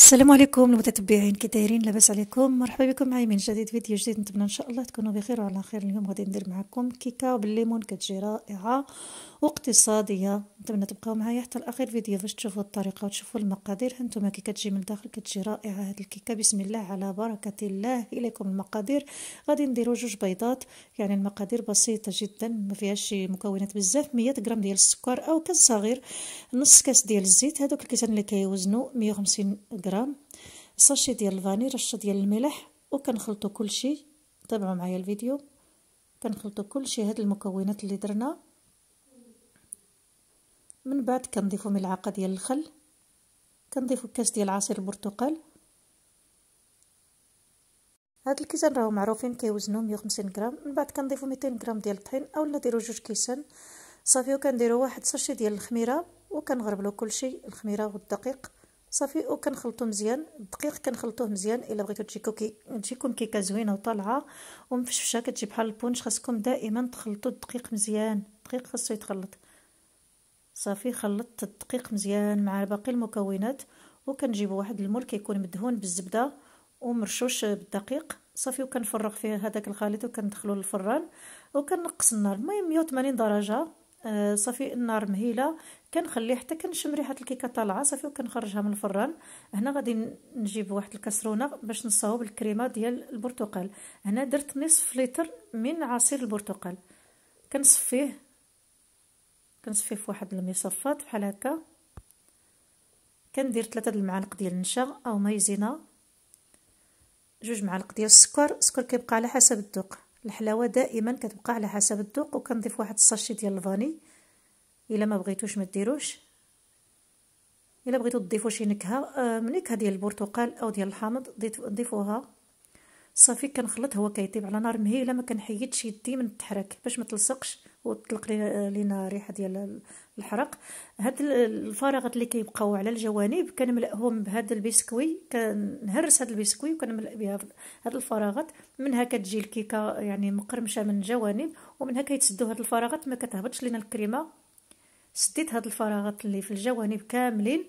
السلام عليكم المتتبعين كي دايرين لاباس عليكم مرحبا بكم معايا من جديد فيديو جديد نتمنى ان شاء الله تكونوا بخير وعلى خير اليوم غادي ندير معكم كيكه بالليمون كتجي رائعه واقتصاديه نتمنى تبقاو معايا حتى الاخير فيديو باش تشوفوا الطريقه وتشوفوا المقادير هانتوما كي كتجي من الداخل كتجي رائعه هاد الكيكه بسم الله على بركه الله اليكم المقادير غادي نديروا جوج بيضات يعني المقادير بسيطه جدا ما فيهاش شي مكونات بزاف 100 غرام ديال السكر او كاس صغير نص كاس ديال الزيت هذوك الكيسان اللي كيوزنوا 150 غرام غرام ساشي ديال الفاني رشه ديال الملح وكنخلطو كلشي تابعوا معايا الفيديو كنخلطو كلشي هاد المكونات اللي درنا من بعد كنضيفو ملعقه ديال الخل كنضيفو كاس ديال عصير البرتقال هاد الكيسان راهو معروفين كيوزنو 150 غرام من بعد كنضيفو 200 غرام ديال الطحين اولا ديروا جوج كيسان صافي وكنديروا واحد ساشي ديال الخميره وكنغربلو كلشي الخميره والدقيق صافي وكنخلطو مزيان الدقيق كنخلطوه مزيان الا بغيتو تجي كوكي تجيكم كيكه زوينه وطالعه ومفشفشه كتجي بحال البونش خاصكم دائما تخلطوا الدقيق مزيان الدقيق خاصو يتخلط صافي خلطت الدقيق مزيان مع باقي المكونات كنجيبو واحد المول كيكون مدهون بالزبده ومرشوش بالدقيق صافي وكنفرغ فيه هذاك الخليط وكندخلو للفران وكنقص النار المهم 180 درجه آه، صافي النار مهيله كنخليه حتى كنشم ريحه الكيكه طالعه صافي وكنخرجها من الفران هنا غادي نجيب واحد الكسرونه باش نصاوب الكريمه ديال البرتقال هنا درت نصف لتر من عصير البرتقال كنصفيه كنصفيه في واحد المصفات بحال هكا كندير ثلاثة المعالق ديال النشا او مايزينا جوج معالق ديال السكر السكر كيبقى على حسب الذوق الحلاوه دائما كتبقى على حسب الذوق وكنضيف واحد الساشي ديال الفاني الا ما بغيتوش ما ديروش الا بغيتو تضيفوا شي نكهه من آه، نكهه ديال البرتقال او ديال الحامض ضيفوها صافي كنخلط هو كيطيب على نار مهيله ما كنحيدش يدي من التحرك باش ما تلصقش وطلق لينا ريحه ديال الحرق هاد الفراغات اللي كيبقاو على الجوانب كنملاهم بهذا البسكوي كنهرس هاد البسكوي وكنملا بها هاد الفراغات منها كتجي الكيكه يعني مقرمشه من الجوانب ومنها كيتسدوا هاد الفراغات ما كتهبطش لينا الكريمه سديت هاد الفراغات اللي في الجوانب كاملين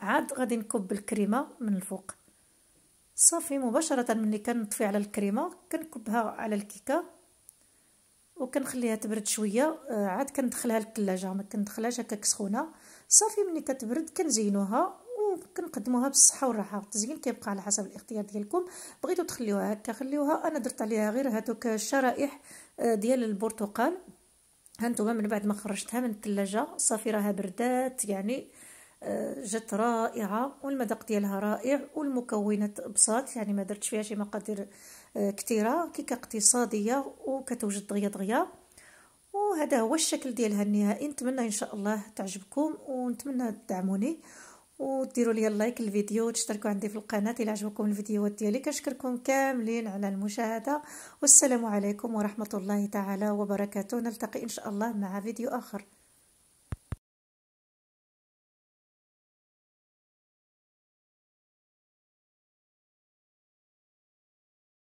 عاد غادي نكب الكريمه من الفوق صافي مباشره ملي كنطفي على الكريمه كنكبها على الكيكه وكنخليها تبرد شويه آه، عاد كندخلها للثلاجه ما كندخلهاش هكاك سخونه صافي ملي كتبرد كنزينوها وكنقدموها بالصحه والراحه التزيين كيبقى على حسب الاختيار ديالكم بغيتو تخليوها هكا خليوها انا درت عليها غير هذوك الشرائح آه، ديال البرتقال هانتوما من بعد ما خرجتها من الثلاجه صافي راها بردات يعني آه، جات رائعه والمذاق ديالها رائع والمكونات بساط يعني ما درتش فيها شي مقادير كثيره كيكه اقتصاديه وكتوجد دغيا دغيا وهذا هو الشكل ديالها النهائي نتمنى ان شاء الله تعجبكم ونتمنى تدعموني وديروا لي اللايك الفيديو وتشتركوا عندي في القناه الى عجبكم الفيديوهات ديالي كنشكركم كاملين على المشاهده والسلام عليكم ورحمه الله تعالى وبركاته نلتقي ان شاء الله مع فيديو اخر